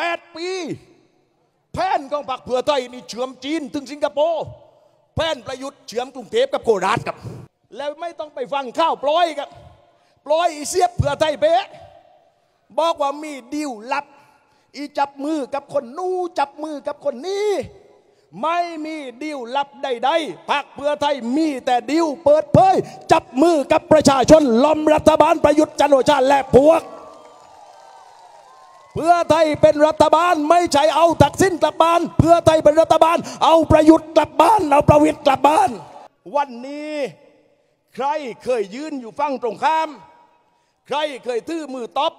8 ปีแผนกองพักเพื่อไทยนี่เฉื่อมจีนถึงสิงคโปร์แผนประยุทธ์เฉื่อมกรุงเทพกับโคราชครับ แล้วไม่ต้องไปฟังข้าวปล่อยครับปล่อยอีเสียบเผื่อไทยเป๊ะ บอกว่ามีดิวลับ อีจับมือกับคนนู้จับมือกับคนนี้ ไม่มีดิวลับใดๆพรรคเพื่อไทยมีแต่ดิวเปิดเผยจับมือกับประชาชนล้มรัฐบาลประยุทธ์จันโอชาและพวกเพื่อไทยเป็นรัฐบาล ไม่ใช่เอาตักสินกลับบ้าน เพื่อไทยเป็นรัฐบาลเอาประยุทธ์กลับบ้านเอาประวิตยกลับบ้าน วันนี้ใครเคยยืนอยู่ฝั่งตรงข้าม ใครเคยทื่อมือตบ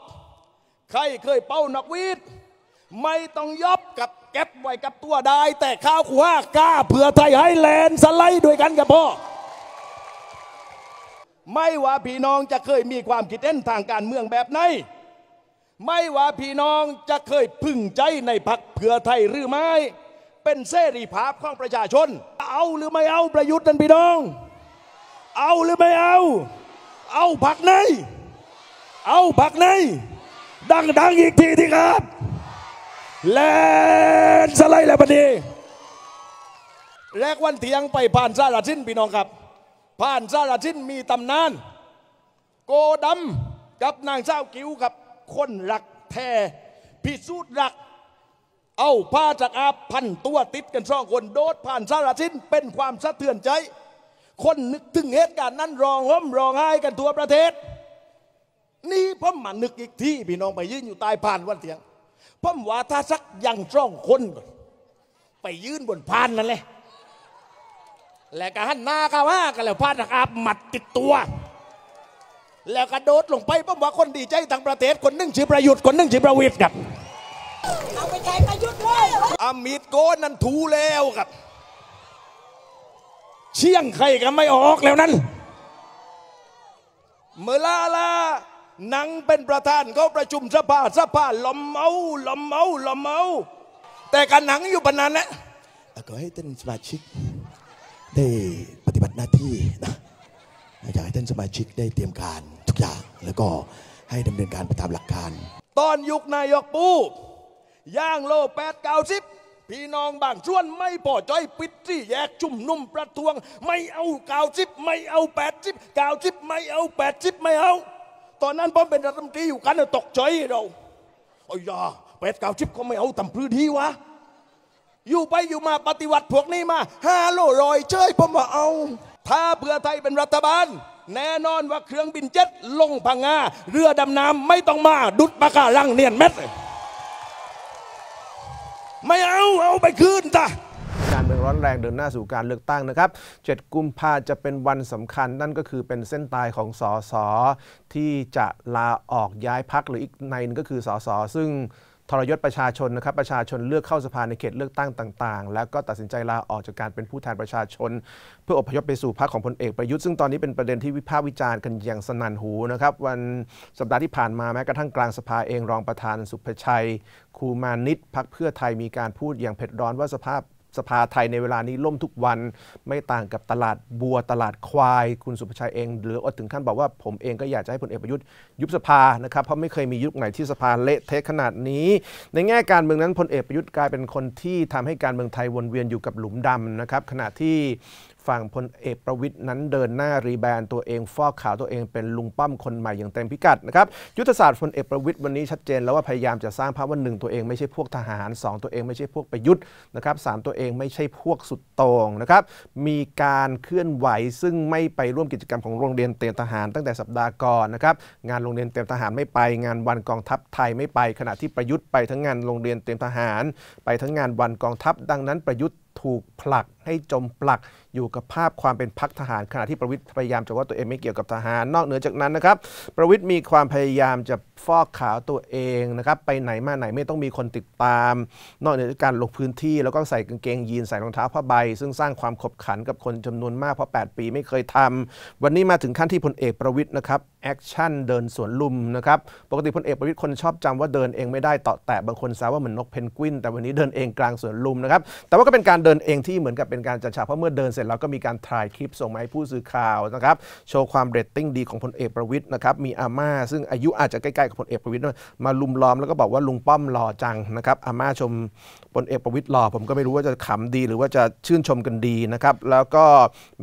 ใครเคยเป้านักวีดไม่ต้องยอบกับแก็บไว้กับตัวได้ แต่ข้าวขวากล้าเพื่อไทยให้แลนสไลด์ด้วยกันกับพ่อไม่ว่าพี่น้องจะเคยมีความคิดเห็นทางการเมืองแบบไหนไม่ว่าพี่น้องจะเคยพึงใจในพักเพื่อไทยหรือไม่ เป็นเสรีภาพของประชาชน เอาหรือไม่เอาประยุทธ์นั่นพี่น้อง เอาหรือไม่เอา เอาพักไหนเอาพักไหนดังๆ อีกทีที่ครับ แลนสไลด์แล้วพอดีแรกวันเที่ยงไปผ่านซาลาชินพี่น้องครับ ผ่านซาลาชินมีตำนาน โกดมกับนางเจ้ากิ้วครับคนรักแท้พิสูจน์รัก เอาผ้าจากอาพันตัวติดกันสองคนโดดผ่านสารสินเป็นความสะเทือนใจ คนนึกถึงเหตุการณ์นั้นร้องห่มร้องไห้กันทั่วประเทศ นี่พ่อมันึกอีกที่พี่น้องไปยืนอยู่ใต้ผ่านวันเถียงพ่อว่าถ้าสักยังร่องคน ไปยืนบนผ่านนั่นเลยและก็หันหน้าก้าวห้ากันแล้ว้ากอาหมัดติดตัวแล้วกระโดดลงไปผมว่าคนดีใจทางประเทศคนนึงชื่อประยุทธ์คนนึงชื่อประวิทย์ครับเอาไปใช้ประยุทธ์เลยอามีดโกนนั่นถูแล้วครับ เชี่ยงใครก็ไม่ออกแล้วนั้นเมื่อลาลานังเป็นประธานเขาประชุมสภาสภาลมเมาลมเมาลมเมาแต่การหนังอยู่ปนนั้นแหละก็ให้ท่านสมาชิกได้ปฏิบัติหน้าที่นะอยากให้ท่านสมาชิกได้เตรียมการทุกอย่างแล้วก็ให้ดำเนินการไปตามหลักการ ตอนยุคนายกปูย่างโลแปดเก้าสิบพี่น้องบางช่วนไม่พอใจปิดที่แยกชุ่มนุ่มประท้วง ไม่เอาเก้าสิบไม่เอาแปดสิบเก้าสิบไม่เอาแปดสิบไม่เอา ตอนนั้นผมเป็นรัฐมนตรีอยู่กันตกใจเราโอ้ยาแปดเก้าสิบก็ไม่เอาตํำพื้นที่วะ อยู่ไปอยู่มาปฏิวัติพวกนี้มาห้าโลรอย เชยผมว่าเอาถ้าเพื่อไทยเป็นรัฐบาล แน่นอนว่าเครื่องบินเจ็ตลงพังงาเรือดำน้ำไม่ต้องมาดุดปากาลังเนียนเม็ดไม่เอาเอาไปคืนจ้ะการเมืองร้อนแรงเดินหน้าสู่การเลือกตั้งนะครับ7กุมภาจะเป็นวันสำคัญนั่นก็คือเป็นเส้นตายของสสที่จะลาออกย้ายพักหรืออีกในนึงก็คือสสซึ่งทรยศประชาชนนะครับประชาชนเลือกเข้าสภาในเขตเลือกตั้งต่าง ๆ แล้วก็ตัดสินใจลาออกจากการเป็นผู้แทนประชาชน เพื่ออพยพไปสู่พรรคของพลเอกประยุทธ์ซึ่งตอนนี้เป็นประเด็นที่วิพากษ์วิจารณ์กันอย่างสนั่นหูนะครับวันสัปดาห์ที่ผ่านมาแม้กระทั่งกลางสภาเองรองประธาน สุภชัย คูมานิตพักเพื่อไทยมีการพูดอย่างเผ็ดร้อนว่าสภาพสภาไทยในเวลานี้ล่มทุกวันไม่ต่างกับตลาดบัวตลาดควาย คุณสุภชัยเอง หรืออดถึงขั้นบอกว่าผมเองก็อยากจะให้พลเอกประยุทธ์ยุบสภานะครับเพราะไม่เคยมียุคไหนที่สภา เละเทะขนาดนี้ ในแง่การเมืองนั้นพลเอกประยุทธ์กลายเป็นคนที่ ทำให้การเมืองไทยวนเวียนอยู่กับหลุมดำนะครับขณะที่ฝั่งพลเอกประวิทย์นั้นเดินหน้ารีแบรนด์ตัวเองฟอกขาวตัวเองเป็นลุงป้อมคนใหม่อย่างเต็มพิกัดนะครับยุทธศาสตร์พลเอกประวิทย์วันนี้ชัดเจน แล้วว่าพยายามจะสร้างภาพว่าหนึ่งตัวเองไม่ใช่พวกทหาร 2 ตัวเองไม่ใช่พวกประยุทธ์นะครับสตัวเองไม่ใช่พวกสุดโต่งนะครับมีการเคลื่อนไหวซึ่งไม่ไปร่วมกิจกรรมของโรงเรียนเตรียมทหาร ตั้งแต่สัปดาห์ก่อนนะครับงานโรงเรียนเตรียมทหารไม่ไป งานวันกองทัพไทยไม่ไปขณะที่ประยุทธ์ไปทั้งงานโรงเรียนเตรียมทหาร ไปทั้งงานวันกองทัพ ดังนั้นประยุทธ์ถูกผลักให้จมปลักอยู่กับภาพความเป็นพักทหารขณะที่ประวิทย์พยายามจะว่าตัวเองไม่เกี่ยวกับทหาร นอกเหนือจากนั้นนะครับประวิทย์มีความพยายามจะฟอกขาวตัวเองนะครับไปไหนมาไหนไม่ต้องมีคนติดตามนอกเหนือจากการลงพื้นที่ แล้วก็ใส่กางเกงยีนใส่รองเท้าผ้าใบซึ่งสร้างความขบขันกับคนจำนวนมากเพราะ8 ปีไม่เคยทำ วันนี้มาถึงขั้นที่พลเอกประวิทย์นะครับแอคชั่นเดินสวนลุมนะครับปกติพลเอกประวิทย์คนชอบจำว่าเดินเองไม่ได้ต่อแต่บางคนซาว่าเหมือนนกเพนกวิน แต่วันนี้เดินเองกลางสวนลุมนะครับแต่ว่าก็เป็นการเดินเองที่เหมือนกับเป็นการจัดฉากเพราะเมื่อเดินเสร็จแล้วก็มีการถ่ายคลิปส่งมาให้ผู้สื่อข่าวนะครับโชว์ความเรตติ้งดีของพลเอกประวิทย์นะครับมีอาม่าซึ่งอายุอาจจะใกล้ๆกับพลเอกประวิทย์มาลุมล้อมแล้วก็บอกว่าลุงป้อมหล่อจังนะครับอาม่าชมพลเอกประวิทย์หล่อผมก็ไม่รู้ว่าจะขำดีหรือว่าจะชื่นชมกันดีนะครับแล้วก็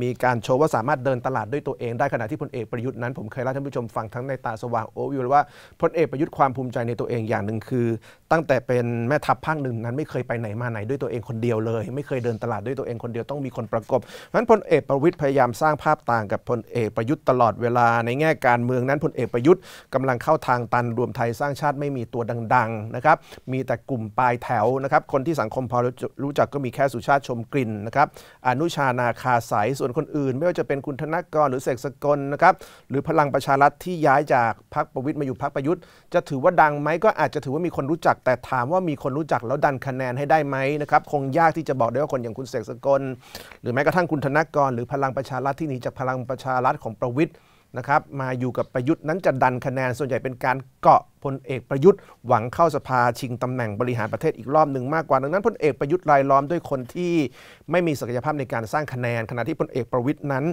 มีการโชว์ว่าสามารถเดินตลาดด้วยตัวเองได้ขณะที่พลเอกประยุทธ์นั้นผมเคยเล่าท่านผู้ชมฟังทั้งในตาสว่างโอวิวว่าพลเอกประยุทธ์ความภูมิใจในตัวเองอย่างหนึ่งคือตั้งแต่เป็นแม่ทัพภาคหนึ่งนั้นไม่เคยไปไหนมาไหนด้วยตัวเองคนเดียวเลย ไม่เคยเดินตลาดด้วยตัวเองคนเดียวต้องมีคนประกบเพราะนั้นพลเอกประวิตยพยายามสร้างภาพต่างกับพลเอกประยุทธ์ตลอดเวลาในแง่การเมืองนั้นพลเอกประยุทธ์กำลังเข้าทางตันรวมไทยสร้างชาติไม่มีตัวดังๆนะครับมีแต่กลุ่มปลายแถวนะครับคนที่สังคมพอรู้จักก็มีแค่สุชาติชมกลิ่นนะครับอนุชานาคาสายส่วนคนอื่น ไม่ว่าจะเป็นคุณธนกรหรือเสกสกลนะครับหรือพลังประชารัฐที่ย้ายจากพรรคประวิตยมาอยู่พรรคประยุทธ์ จะถือว่าดังไหมก็อาจจะถือว่ามีคนรู้จักแต่ถามว่ามีคนรู้จักแล้วดันคะแนนให้ได้ไหมนะครับคงยากที่จะบอกได้ว่าคนอย่างคุณเสกสกล หรือแม้กระทั่งคุณธนกรหรือพลังประชารัฐที่หนีจากพลังประชารัฐของประวิทย์นะครับมาอยู่กับประยุทธ์นั้นจะดันคะแนนส่วนใหญ่เป็นการเกาะพลเอกประยุทธ์หวังเข้าสภาชิงตำแหน่งบริหารประเทศอีกรอบหนึ่งมากกว่า ดังนั้นพลเอกประยุทธ์รายล้อมด้วยคนที่ไม่มีศักยภาพในการสร้างคะแนน ขณะที่พลเอกประวิทย์นั้น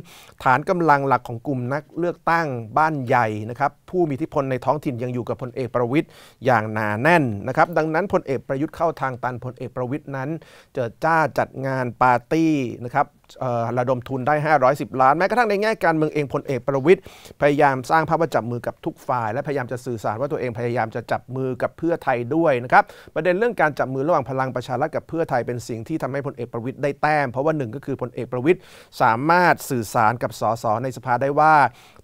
ฐานกำลังหลักของกลุ่มนักเลือกตั้งบ้านใหญ่นะครับผู้มีอิทธิพลในท้องถิ่นยังอยู่กับพลเอกประวิทย์อย่างหนาแน่นนะครับดังนั้นพลเอกประยุทธ์เข้าทางตันพลเอกประวิทย์นั้นเจอจ้าจัดงานปาร์ตี้นะครับระดมทุนได้510ล้าน แม้กระทั่งในแง่การเมืองเองพลเอกประวิทย์พยายามสร้างภาพประจับมือกับทุกฝ่ายและพยายามจะสื่อสารว่าตัวเองพยายามจะจับมือกับเพื่อไทยด้วยนะครับประเด็นเรื่องการจับมือระหว่างพลังประชารัฐกับเพื่อไทยเป็นสิ่งที่ทำให้พลเอกประวิทย์ได้แต้มเพราะว่าหนึ่งก็คือพลเอกประวิทย์สามารถสื่อสารกับสสในสภาได้ว่า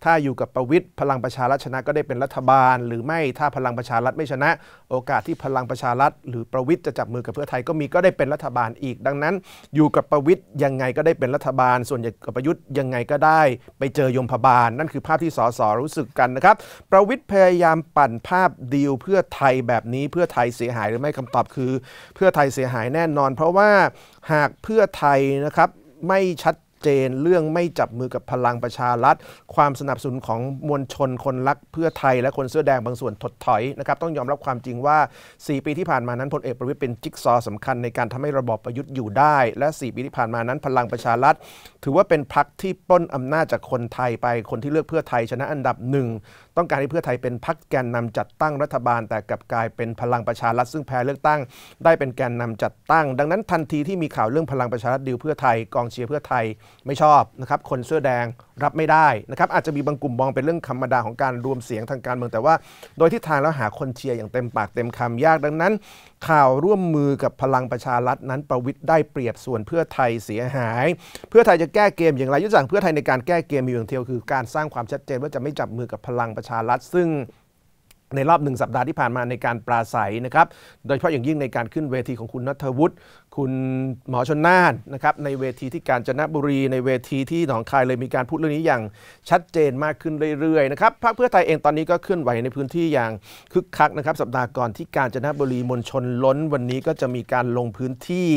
ถ้าอยู่กับประวิทย์พลังประชารัฐชนะก็ได้เป็นรัฐบาล หรือไม่ถ้าพลังประชารัฐไม่ชนะ โอกาสที่พลังประชารัฐหรือประวิทย์จะจับมือกับเพื่อไทยก็มีก็ได้เป็นรัฐบาลอีก ดังนั้น อยู่กับประวิทย์ยังไงก็ได้เป็นรัฐบาลส่วนใหญ่กับประยุทธ์ยังไงก็ได้ ไปเจอยมพบาลนั่นคือภาพที่สสรู้สึกกันนะครับประวิตยพยายามปั่นภาพาพดีลเพื่อไทยแบบนี้เพื่อไทยเสียหายหรือไม่คำตอบคือเพื่อไทยเสียหายแน่นอน เพราะว่าหากเพื่อไทยนะครับไม่ชัดเจน เรื่องไม่จับมือกับพลังประชารัฐ ความสนับสนุนของมวลชนคนรักเพื่อไทยและคนเสื้อแดงบางส่วนถดถอยนะครับต้องยอมรับความจริงว่า 4 ปีที่ผ่านมานั้นพลเอกประวิทย์เป็นจิ๊กซอสำคัญในการทำให้ระบอบประยุทธ์อยู่ได้ และ 4 ปีที่ผ่านมานั้นพลังประชารัฐ ถือว่าเป็นพรรคที่ปล้นอำนาจจากคนไทยไปคนที่เลือกเพื่อไทยชนะอันดับหนึ่งต้องการให้เพื่อไทยเป็นพรรคแกนนำจัดตั้งรัฐบาล แต่กลับกลายเป็นพลังประชารัฐซึ่งแพ้เลือกตั้งได้เป็นแกนนำจัดตั้ง ดังนั้นทันทีที่มีข่าวเรื่องพลังประชารัฐดิวเพื่อไทยกองเชียร์เพื่อไทยไม่ชอบนะครับคนเสื้อแดงรับไม่ได้นะครับอาจจะมีบางกลุ่มมองเป็นเรื่องธรรมดาของการรวมเสียงทางการเมืองแต่ว่าโดยที่ทางแล้วหาคนเชียร์อย่างเต็มปากเต็มคำยากดังนั้น ข่าวร่วมมือกับพลังประชารัฐนั้นประวิทย์ได้เปรียบส่วนเพื่อไทยเสียหาย เพื่อไทยจะแก้เกมอย่างไรยุทธศาสตร์เพื่อไทยในการแก้เกมมีอย่างเดียวคือการสร้างความชัดเจนว่าจะไม่จับมือกับพลังประชารัฐ ซึ่งในรอบหนึ่งสัปดาห์ที่ผ่านมาในการปราศัยนะครับโดยเฉพาะอย่างยิ่งในการขึ้นเวทีของคุณนัทวุฒิคุณหมอชนน่านนะครับในเวทีที่กาญจนบุรีในเวทีที่หนองคายเลยมีการพูดเรื่องนี้อย่างชัดเจนมากขึ้นเรื่อยๆนะครับพรรคเพื่อไทยเองตอนนี้ก็เคลื่อนไหวในพื้นที่อย่างคึกคักนะครับสัปดาห์ก่อนที่กาญจนบุรีมวลชนล้นวันนี้ก็จะมีการลงพื้นที่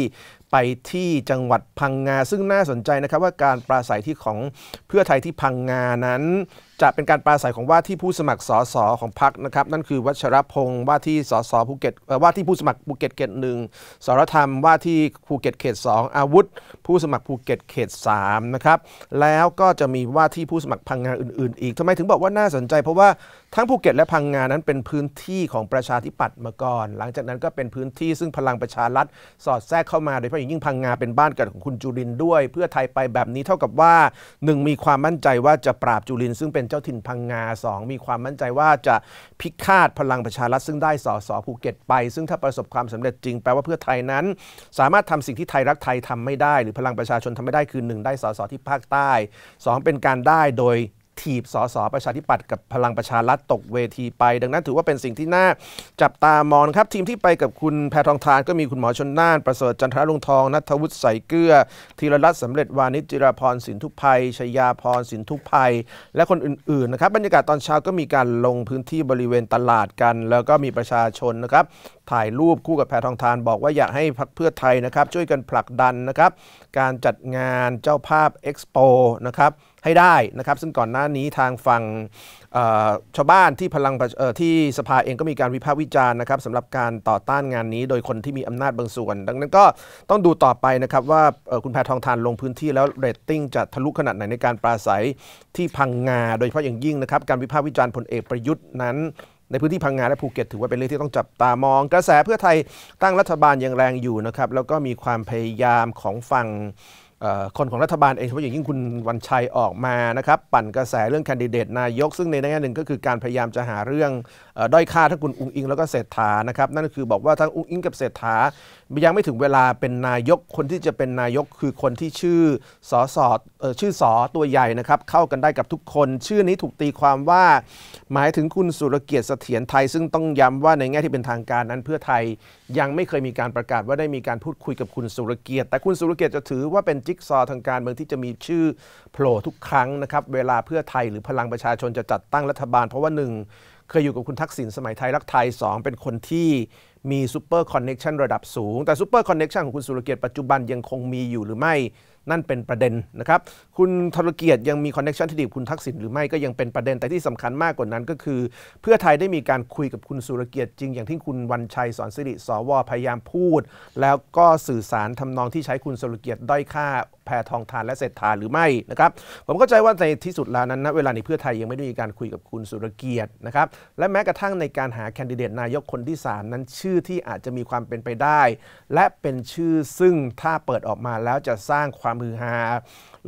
ไปที่จังหวัดพังงา ซึ่งน่าสนใจนะครับว่าการปราศัยที่ของเพื่อไทยที่พังงานั้น จะเป็นการปราศัยของว่าที่ผู้สมัครสสของพรรคนะครับนั่นคือวัชรพงศ์ว่าที่สสภูเก็ตว่าที่ผู้สมัครภูเก็ตเกตหนึ่งสรธรรมว่าที่ภูเก็ตเขต 2 อาวุธ ผู้สมัครภูเก็ตเขต3นะครับแล้วก็จะมีว่าที่ผู้สมัครพังงานอื่นๆอีกทำไมถึงบอกว่าน่าสนใจเพราะว่าทั้งภูเก็ตและพังงานั้นเป็นพื้นที่ของประชาธิปัตย์มาก่อน หลังจากนั้นก็เป็นพื้นที่ซึ่งพลังประชารัฐสอดแทรกเข้ามาโดยเฉพาะอย่างยิ่งพังงาเป็นบ้านเกิดของคุณจุรินด้วย เพื่อไทยไปแบบนี้เท่ากับว่า 1 มีความมั่นใจว่าจะปราบจุรินซึ่งเป็นเจ้าถิ่นพังงา2มีความมั่นใจว่าจะพิฆาตพลังประชารัฐซึ่งได้สอสอภูเก็ตไป ซึ่งถ้าประสบความสำเร็จจริงแปลว่าเพื่อไทยนั้น สามารถทำสิ่งที่ไทยรักไทยทำไม่ได้ หรือพลังประชาชนทำไม่ได้คือ1ได้สสที่ภาคใต้ 2 เป็นการได้โดยถีบสสประชาธิปัตย์กับพลังประชารัฐตกเวทีไป ดังนั้นถือว่าเป็นสิ่งที่น่าจับตามองครับ ทีมที่ไปกับคุณแพทองทานก็มีคุณหมอชนน่านประเสริฐจันทรลุงทอง นัทวุฒิใสเกลือธีรรัตน์สำเร็จวานิจจิราพรสินทุพัยชยาพรสินทุพัยและคนอื่น ๆ นะครับ บรรยากาศตอนเช้าก็มีการลงพื้นที่บริเวณตลาดกัน แล้วก็มีประชาชนนะครับ ถ่ายรูปคู่กับแพทองทานบอกว่าอยากให้พักเพื่อไทยนะครับ ช่วยกันผลักดันนะครับ การจัดงานเจ้าภาพเอ็กซ์โปนะครับให้ได้นะครับซึ่งก่อนหน้านี้ทางฝั่งชาวบ้านที่พลังที่สภาเองก็มีการวิพากษ์วิจารณ์นะครับสำหรับการต่อต้านงานนี้ โดยคนที่มีอำนาจบางส่วน ดังนั้นก็ต้องดูต่อไปนะครับว่าคุณแพทองทานลงพื้นที่แล้วเรตติ้งจะทะลุขนาดไหนในการปราศัยที่พังงาโดยเฉพาะอย่างยิ่งนะครับการวิพากษ์วิจารณ์ผลเอกประยุทธ์นั้น ในพื้นที่พังงาและภูเก็ตถือว่าเป็นเรื่องที่ต้องจับตามอง กระแสเพื่อไทยตั้งรัฐบาลยังแรงอยู่นะครับแล้วก็มีความพยายามของฝั่งคนของรัฐบาลเองเฉพาะอย่างยิ่งคุณวันชัยออกมานะครับ ปั่นกระแสเรื่องแคนดิเดตนายกซึ่งในแง่หนึ่งก็คือการพยายามจะหาเรื่องด้อยค่าทั้งคุณอุ้งอิงแล้วก็เศรษฐานะครับนั่นก็คือบอกว่าทั้งอุ้งอิงกับเศรษฐายังไม่ถึงเวลาเป็นนายกคนที่จะเป็นนายกคือคนที่ชื่อสอสอชื่อสอตัวใหญ่นะครับ เข้ากันได้กับทุกคน ชื่อนี้ถูกตีความว่าหมายถึงคุณสุรเกียรติเสถียรไทยซึ่งต้องย้ำว่าในแง่ที่เป็นทางการนั้น เพื่อไทยยังไม่เคยมีการประกาศว่าได้มีการพูดคุยกับคุณสุรเกียรติแต่คุณสุรเกียรติจะถือว่าเป็นจิ๊กซอ ทางการเมืองที่จะมีชื่อโผล่ทุกครั้งนะครับ เวลาเพื่อไทยหรือพลังประชาชนจะจัดตั้งรัฐบาลเพราะว่าหนึ่งเคยอยู่กับคุณทักษิณสมัยไทยรักไทย2เป็นคนที่มีซูเปอร์คอนเน็ชันระดับสูง แต่ซูเปอร์คอนเน็ชันของคุณสุรเกียรติปัจจุบันยังคงมีอยู่หรือไม่ นั่นเป็นประเด็นนะครับคุณธรเกียรติยังมีคอนเน็ชันที่ดีคุณทักษิณหรือไม่ก็ยังเป็นประเด็นแต่ที่สำคัญมากกว่านั้นก็คือเพื่อไทยได้มีการคุยกับคุณสุรเกียรติจริงอย่างที่คุณวันชัยสอนสิริสวพยายามพูด แล้วก็สื่อสารทำนองที่ใช้คุณสุรเกียรติด้อยค่าแพทองทานและเศรษฐาหรือไม่นะครับผมเข้าใจว่าในที่สุดแล้วนั้นนะเวลาในเพื่อไทยยังไม่ได้มีการคุยกับคุณสุรเกียรตินะครับ และแม้กระทั่งในการหาแคนดิเดตนายกคนที่ 3 นั้นชื่อที่อาจจะมีความเป็นไปได้ และเป็นชื่อซึ่งถ้าเปิดออกมาแล้วจะสร้างความฮือฮา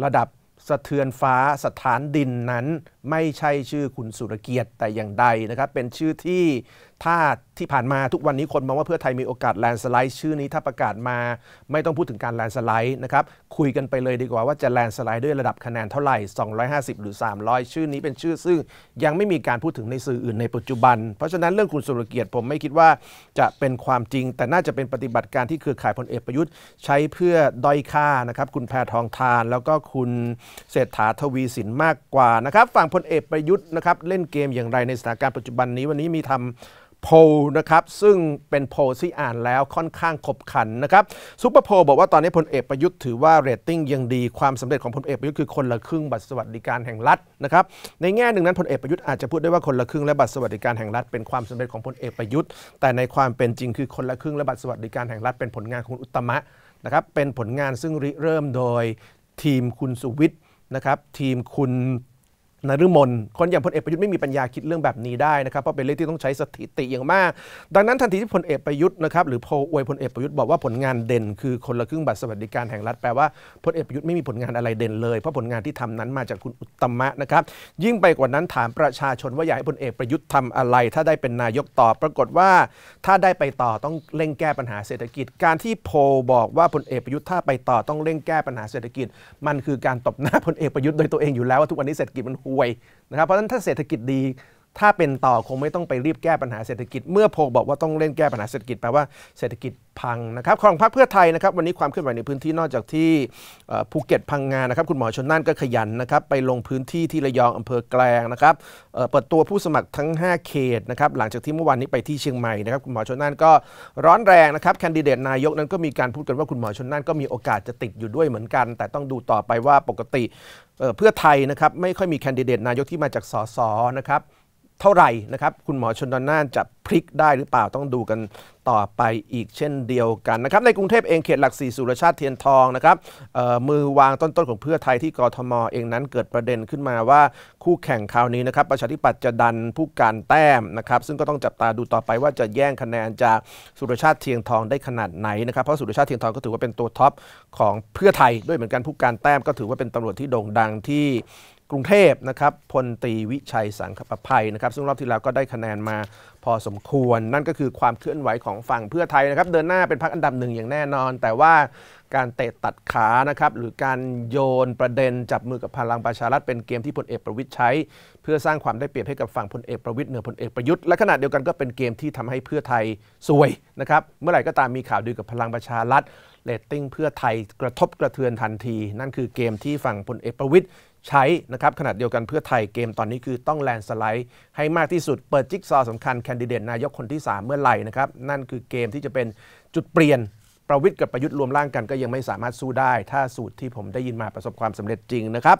ระดับสะเทือนฟ้าสถานดินนั้นไม่ใช่ชื่อคุณสุรเกียรติแต่อย่างใดนะครับเป็นชื่อที่ถ้าที่ผ่านมาทุกวันนี้คนมองว่าเพื่อไทยมีโอกาสแลนสไลด์ชื่อนี้ถ้าประกาศมาไม่ต้องพูดถึงการแลนสไลด์นะครับคุยกันไปเลยดีกว่าว่าจะแลนสไลด์ด้วยระดับคะแนนเท่าไหร่ 250 หรือ 300 ชื่อนี้เป็นชื่อซึ่งยังไม่มีการพูดถึงในสื่ออื่นในปัจจุบัน เพราะฉะนั้นเรื่องคุณสุรเกียรติผมไม่คิดว่าจะเป็นความจริง แต่น่าจะเป็นปฏิบัติการที่เครือข่ายพลเอกประยุทธ์ ใช้เพื่อด้อยค่านะครับคุณแพทองทานแล้วก็คุณเศรษฐาทวีสินมากกว่านะครับฝั่งพลเอกประยุทธ์นะครับเล่นเกมอย่างไรในสถานการณ์ปัจจุบันนี้วันนี้มีทำโพนะครับซึ่งเป็นโพที่อ่านแล้วค่อนข้างขบขันนะครับซุปเปอร์โพบอกว่าตอนนี้พลเอกประยุทธ์ถือว่า เรตติ้งยังดีความสำเร็จของพลเอกประยุทธ์คือคนละครึ่งบัตรสวัสดิการแห่งรัฐนะครับในแง่หนึ่งนั้นพลเอกประยุทธ์อาจจะพูดได้ว่าคนละครึ่งและบัตรสวัสดิการแห่งรัฐเป็นความสำเร็จของพลเอกประยุทธ์ แต่ในความเป็นจริง คือ คนละครึ่งและบัตรสวัสดิการแห่งรัฐเป็นผลงานของอุตมะนะครับเป็นผลงานซึ่งริเริ่มโดย ทีมคุณสุวิทย์นะครับทีมคุณนฤมลคนอย่างพลเอกประยุทธ์ไม่มีปัญญาคิด เรื่องแบบนี้ได้นะครับเพราะเป็นเรื่องที่ต้องใช้สถิติอย่างมาก ดังนั้นทันทีที่พลเอกประยุทธ์นะครับหรือโพอวยพลเอกประยุทธ์บอกว่าผลงานเด่น คือคนละครึ่งบัตรสวัสดิการแห่งรัฐแปลว่าพลเอกประยุทธ์ไม่มีผลงานอะไรเด่นเลยเพราะผลงานที่ทำนั้นมาจากคุณอุตมะนะครับยิ่งไปกว่านั้นถามประชาชนว่าอยากให้พลเอกประยุทธ์ทำอะไร ถ้าได้เป็นนายกต่อปรากฏว่า ถ้าได้ไปต่อต้องเร่งแก้ปัญหาเศรษฐกิจ การที่โพบอกว่าพลเอกประยุทธ์ถ้าไปต่อต้องเร่งแก้ปัญหาเศรษฐกิจ มันคือการตบหน้าพลเอกประยุทธ์โดยตัวเองอยู่แล้วว่าทุกวันนี้เศรษฐกิจมันหป่วยนะครับเพราะฉะนั้นถ้าเศรษฐกิจดีถ้าเป็นต่อคงไม่ต้องไปรีบแก้ปัญหาเศรษฐกิจเมื่อโพบอกว่าต้องเล่นแก้ปัญหาเศรษฐกิจ แปลว่าเศรษฐกิจพังนะครับ ของพรรคเพื่อไทยนะครับวันนี้ความเคลื่อนไหวในพื้นที่นอกจากที่ภูเก็ตพังงานนะครับคุณหมอชนน่านก็ขยันนะครับ ไปลงพื้นที่ ที่ระยองอำเภอแกลงนะครับเปิดตัวผู้สมัครทั้ง 5 เขตนะครับหลังจากที่เมื่อวานนี้ไปที่เชียงใหม่นะครับคุณหมอชนน่านก็ร้อนแรงนะครับแคนดิเดตนายกนั้นก็มีการพูดกันว่าคุณหมอชนน่านก็มีโอกาสจะติดอยู่ด้วยเหมือนกันแต่ต้องดูต่อไปว่าปกติเพื่อไทยนะครับ ไม่ค่อยมีแคนดิเดตนายกที่มาจากสสนะครับเท่าไหร่นะครับ คุณหมอชนน่านจะพลิกได้หรือเปล่าต้องดูกันต่อไปอีกเช่นเดียวกันนะครับ ในกรุงเทพเองเขตหลักสี่สุรชาติเทียนทองนะครับมือวางต้นๆของเพื่อไทยที่กรทมเองนั้นเกิดประเด็นขึ้นมาว่าคู่แข่งคราวนี้นะครับประชาธิปัตย์จะดันผู้การแต้มนะครับซึ่งก็ต้องจับตาดูต่อไปว่าจะแย่งคะแนนจากสุรชาติเทียนทองได้ขนาดไหนนะครับเพราะสุรชาติเทียนทองก็ถือว่าเป็นตัวท็อปของเพื่อไทยด้วยเหมือนกันผู้การแต้มก็ถือว่าเป็นตำรวจที่โด่งดังที่กรุงเทพนะครับ พลตีวิชัยสังคปภัยนะครับซึ่งรอบที่แล้วก็ได้คะแนนมาพอสมควร นั่นก็คือความเคลื่อนไหวของฝั่งเพื่อไทยนะครับเดินหน้าเป็นพักอันดับหนึ่งอย่างแน่นอน แต่ว่าการเตะตัดขานะครับหรือการโยนประเด็นจับมือกับพลังประชารัฐเป็นเกมที่พลเอกประวิทย์ใช้ เพื่อสร้างความได้เปรียบให้กับฝั่งพลเอกประวิทย์เหนือพลเอกประยุทธ์และขณะเดียวกันก็เป็นเกมที่ทำให้เพื่อไทยซวยนะครับเมื่อไหร่ก็ตามมีข่าวดีกับพลังประชารัฐเลตติ้งเพื่อไทยกระทบกระเทือนทันที นั่นคือเกมที่ฝั่งพลเอกประวิตยใช้นะครับขนาดเดียวกันเพื่อไทยเกมตอนนี้คือต้องแลนสไลด์ ให้มากที่สุดเปิดจิ๊กซอสำคัญแคนดิเดตนายกคนที่ 3 เมื่อไหร่นะครับนั่นคือเกมที่จะเป็นจุดเปลี่ยน ประวิทย์กับประยุทธ์รวมร่างกันก็ยังไม่สามารถสู้ได้ ถ้าสูตรที่ผมได้ยินมาประสบความสำเร็จจริงนะครับ